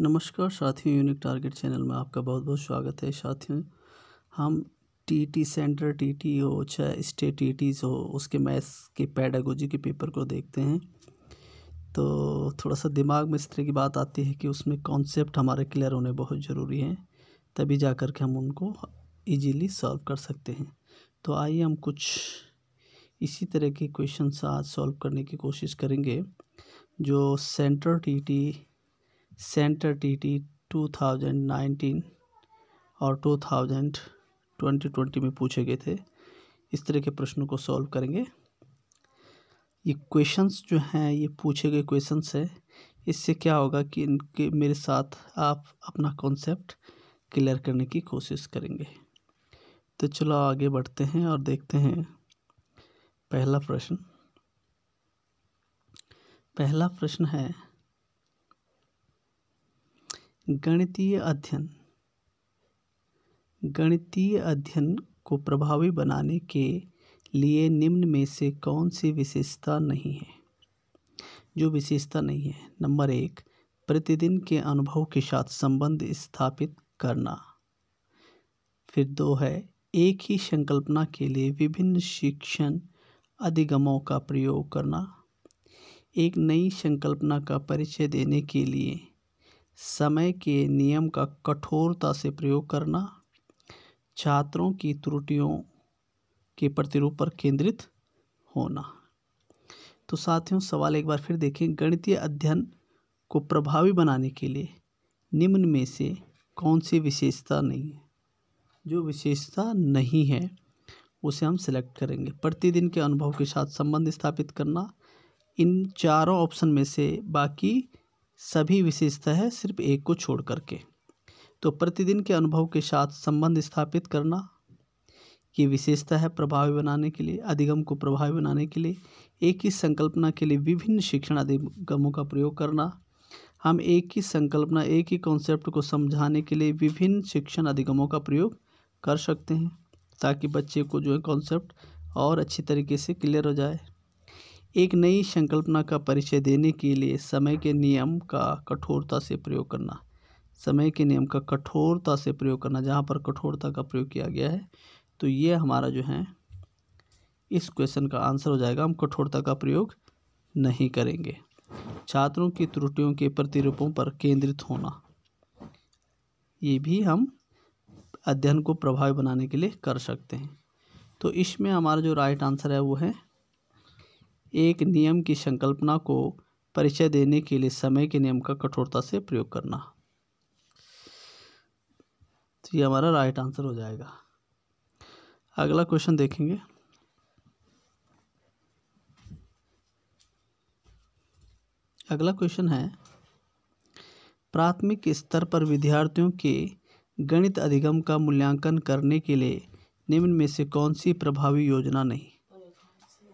नमस्कार साथियों unique target channel में आपका बहुत बहुत स्वागत है साथियों हम टीटी सेंटर टीटी हो चाहे अच्छा, स्टेट टीटीज हो उसके मैथ्स के पैडागोजी के पेपर को देखते हैं तो थोड़ा सा दिमाग में इस तरह की बात आती है कि उसमें कॉन्सेप्ट हमारे क्लियर होने बहुत ज़रूरी हैं तभी जा कर के हम उनको ईजीली सॉल्व कर सकते हैं तो आइए हम कुछ इसी तरह के क्वेश्चन आज सॉल्व करने की कोशिश करेंगे जो centre TT centre T T two thousand nineteen और टू थाउजेंड ट्वेंटी ट्वेंटी में पूछे गए थे इस तरह के प्रश्नों को सॉल्व करेंगे ये क्वेश्चंस जो हैं ये पूछे गए क्वेश्चंस है इससे क्या होगा कि इनके मेरे साथ आप अपना कॉन्सेप्ट क्लियर करने की कोशिश करेंगे तो चलो आगे बढ़ते हैं और देखते हैं पहला प्रश्न पहला प्रश्न है गणितीय अध्ययन गणितीय अध्ययन को प्रभावी बनाने के लिए निम्न में से कौन सी विशेषता नहीं है जो विशेषता नहीं है नंबर एक प्रतिदिन के अनुभव के साथ संबंध स्थापित करना फिर दो है एक ही संकल्पना के लिए विभिन्न शिक्षण अधिगमों का प्रयोग करना एक नई संकल्पना का परिचय देने के लिए समय के नियम का कठोरता से प्रयोग करना छात्रों की त्रुटियों के प्रतिरूप पर केंद्रित होना तो साथियों सवाल एक बार फिर देखें गणितीय अध्ययन को प्रभावी बनाने के लिए निम्न में से कौन सी विशेषता नहीं है जो विशेषता नहीं है उसे हम सिलेक्ट करेंगे प्रतिदिन के अनुभव के साथ संबंध स्थापित करना इन चारों ऑप्शन में से बाकी सभी विशेषता है सिर्फ एक को छोड़ करके तो प्रतिदिन के अनुभव के साथ संबंध स्थापित करना ये विशेषता है प्रभावी बनाने के लिए अधिगम को प्रभावी बनाने के लिए एक ही संकल्पना के लिए विभिन्न शिक्षण अधिगमों का प्रयोग करना हम एक ही संकल्पना एक ही कॉन्सेप्ट को समझाने के लिए विभिन्न शिक्षण अधिगमों का प्रयोग कर सकते हैं ताकि बच्चे को जो है कॉन्सेप्ट और अच्छी तरीके से क्लियर हो जाए एक नई संकल्पना का परिचय देने के लिए समय के नियम का कठोरता से प्रयोग करना समय के नियम का कठोरता से प्रयोग करना जहाँ पर कठोरता का प्रयोग किया गया है तो ये हमारा जो है इस क्वेश्चन का आंसर हो जाएगा हम कठोरता का प्रयोग नहीं करेंगे छात्रों की त्रुटियों के प्रतिरूपों पर केंद्रित होना ये भी हम अध्ययन को प्रभावी बनाने के लिए कर सकते हैं तो इसमें हमारा जो राइट आंसर है वो है एक नियम की संकल्पना को परिचय देने के लिए समय के नियम का कठोरता से प्रयोग करना तो ये हमारा राइट आंसर हो जाएगा अगला क्वेश्चन देखेंगे अगला क्वेश्चन है प्राथमिक स्तर पर विद्यार्थियों के गणित अधिगम का मूल्यांकन करने के लिए निम्न में से कौन सी प्रभावी योजना नहीं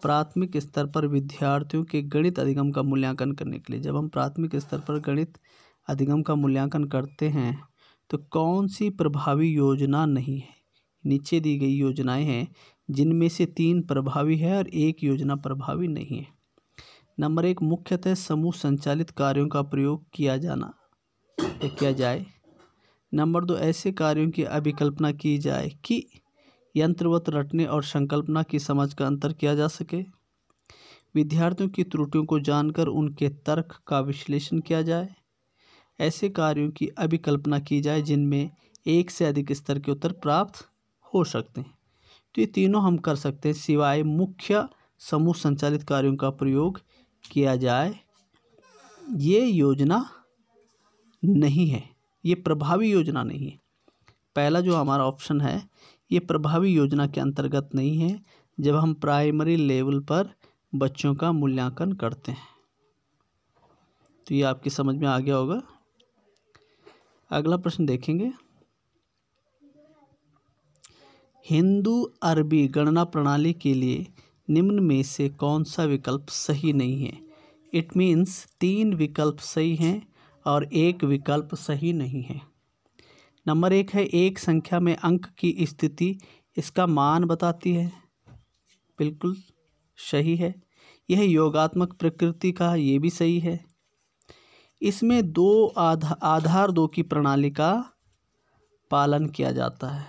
प्राथमिक स्तर पर विद्यार्थियों के गणित अधिगम का मूल्यांकन करने के लिए जब हम प्राथमिक स्तर पर गणित अधिगम का मूल्यांकन करते हैं तो कौन सी प्रभावी योजना नहीं है नीचे दी गई योजनाएं हैं जिनमें से तीन प्रभावी है और एक योजना प्रभावी नहीं है नंबर एक मुख्यतः समूह संचालित कार्यों का प्रयोग किया जाना तो किया जाए नंबर दो ऐसे कार्यों की अभिकल्पना की जाए कि यंत्रवत रटने और संकल्पना की समझ का अंतर किया जा सके विद्यार्थियों की त्रुटियों को जानकर उनके तर्क का विश्लेषण किया जाए ऐसे कार्यों की अभिकल्पना की जाए जिनमें एक से अधिक स्तर के उत्तर प्राप्त हो सकते हैं तो ये तीनों हम कर सकते हैं सिवाय मुख्य समूह संचालित कार्यों का प्रयोग किया जाए ये योजना नहीं है ये प्रभावी योजना नहीं है पहला जो हमारा ऑप्शन है ये प्रभावी योजना के अंतर्गत नहीं है जब हम प्राइमरी लेवल पर बच्चों का मूल्यांकन करते हैं तो ये आपकी समझ में आ गया होगा अगला प्रश्न देखेंगे हिंदू अरबी गणना प्रणाली के लिए निम्न में से कौन सा विकल्प सही नहीं है इट मीन्स तीन विकल्प सही हैं और एक विकल्प सही नहीं है नंबर एक है एक संख्या में अंक की स्थिति इसका मान बताती है बिल्कुल सही है यह योगात्मक प्रकृति का ये भी सही है इसमें दो आधा आधार दो की प्रणाली का पालन किया जाता है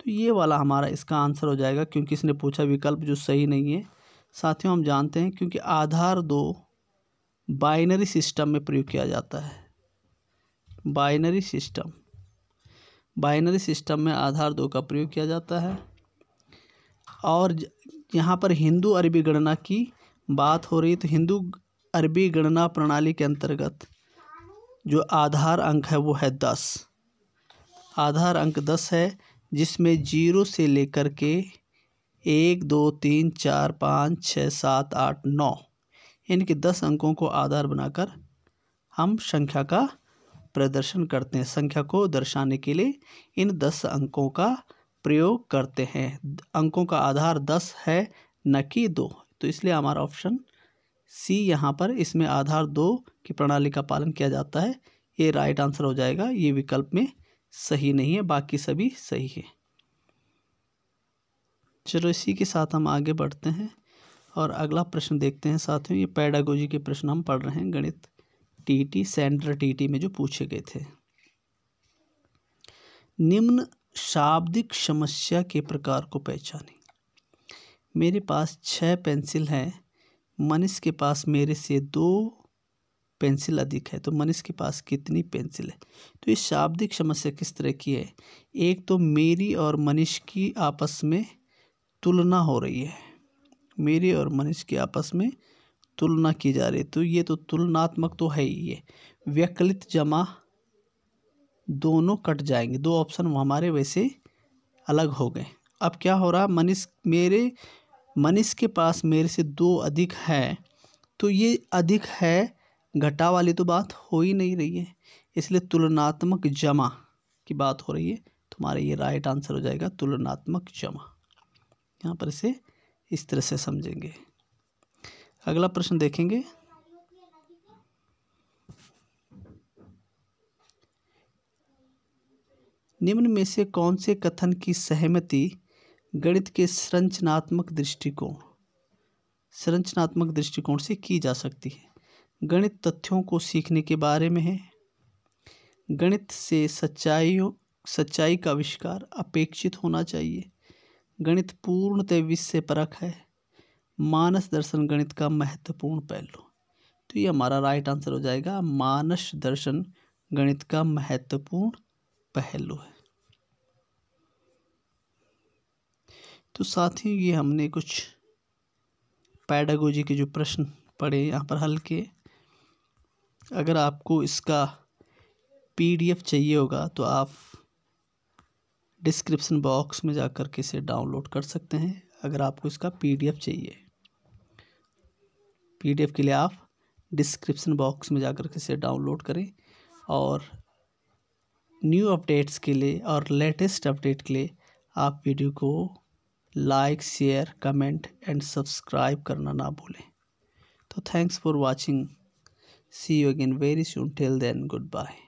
तो ये वाला हमारा इसका आंसर हो जाएगा क्योंकि इसने पूछा विकल्प जो सही नहीं है साथियों हम जानते हैं क्योंकि आधार दो बाइनरी सिस्टम में प्रयोग किया जाता है बाइनरी सिस्टम बाइनरी सिस्टम में आधार दो का प्रयोग किया जाता है और यहाँ पर हिंदू अरबी गणना की बात हो रही तो हिंदू अरबी गणना प्रणाली के अंतर्गत जो आधार अंक है वो है दस आधार अंक दस है जिसमें जीरो से लेकर के एक दो तीन चार पाँच छः सात आठ नौ इनके दस अंकों को आधार बनाकर हम संख्या का प्रदर्शन करते हैं संख्या को दर्शाने के लिए इन दस अंकों का प्रयोग करते हैं अंकों का आधार दस है न कि दो तो इसलिए हमारा ऑप्शन सी यहाँ पर इसमें आधार दो की प्रणाली का पालन किया जाता है ये राइट आंसर हो जाएगा ये विकल्प में सही नहीं है बाकी सभी सही है चलो इसी के साथ हम आगे बढ़ते हैं और अगला प्रश्न देखते हैं साथियों ये पैडागोजी के प्रश्न हम पढ़ रहे हैं गणित टीटी टी टीटी में जो पूछे गए थे निम्न शाब्दिक समस्या के प्रकार को पहचानें मेरे पास छः पेंसिल हैं मनीष के पास मेरे से दो पेंसिल अधिक है तो मनीष के पास कितनी पेंसिल है तो ये शाब्दिक समस्या किस तरह की है एक तो मेरी और मनीष की आपस में तुलना हो रही है मेरी और मनीष की आपस में तुलना की जा रही है तो ये तो तुलनात्मक तो है ही ये व्यकलित जमा दोनों कट जाएंगे दो ऑप्शन हमारे वैसे अलग हो गए अब क्या हो रहा मनीष मेरे मनीष के पास मेरे से दो अधिक है तो ये अधिक है घटा वाली तो बात हो ही नहीं रही है इसलिए तुलनात्मक जमा की बात हो रही है तुम्हारा ये राइट आंसर हो जाएगा तुलनात्मक जमा यहाँ पर इसे इस तरह से समझेंगे अगला प्रश्न देखेंगे निम्न में से कौन से कथन की सहमति गणित के संरचनात्मक दृष्टिकोण संरचनात्मक दृष्टिकोण से की जा सकती है गणित तथ्यों को सीखने के बारे में है गणित से सच्चाइयों सच्चाई का आविष्कार अपेक्षित होना चाहिए गणित पूर्णतः विषय परक है मानस दर्शन गणित का महत्वपूर्ण पहलू तो ये हमारा राइट आंसर हो जाएगा मानस दर्शन गणित का महत्वपूर्ण पहलू है तो साथ ही ये हमने कुछ पैडागोजी के जो प्रश्न पढ़े यहाँ पर हल के अगर आपको इसका पीडीएफ चाहिए होगा तो आप डिस्क्रिप्शन बॉक्स में जा के इसे डाउनलोड कर सकते हैं अगर आपको इसका पीडीएफ चाहिए पीडीएफ के लिए आप डिस्क्रिप्सन बॉक्स में जाकर के इसे डाउनलोड करें और न्यू अपडेट्स के लिए और लेटेस्ट अपडेट के लिए आप वीडियो को like share comment and subscribe करना ना भूलें तो thanks for watching see you again very soon till then good bye